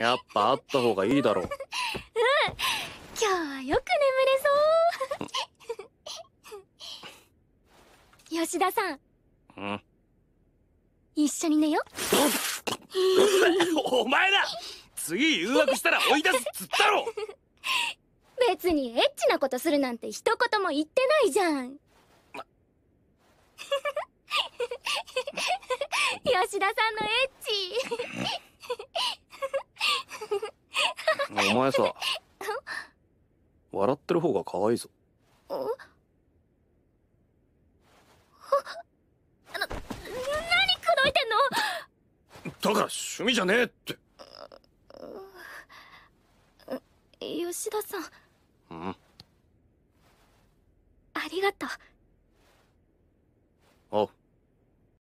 やっぱあった方がいいだろう。うん。今日はよく眠れそう。吉田さん。うん。一緒に寝よ。お前だ次誘惑したら追い出すっつったろ 別にエッチなことするなんて一言も言ってないじゃん。ま、吉田さんのエッチ。お前さ笑ってる方が可愛いぞあな何口説いてんのだから趣味じゃねえって吉田さんうんありがとうあ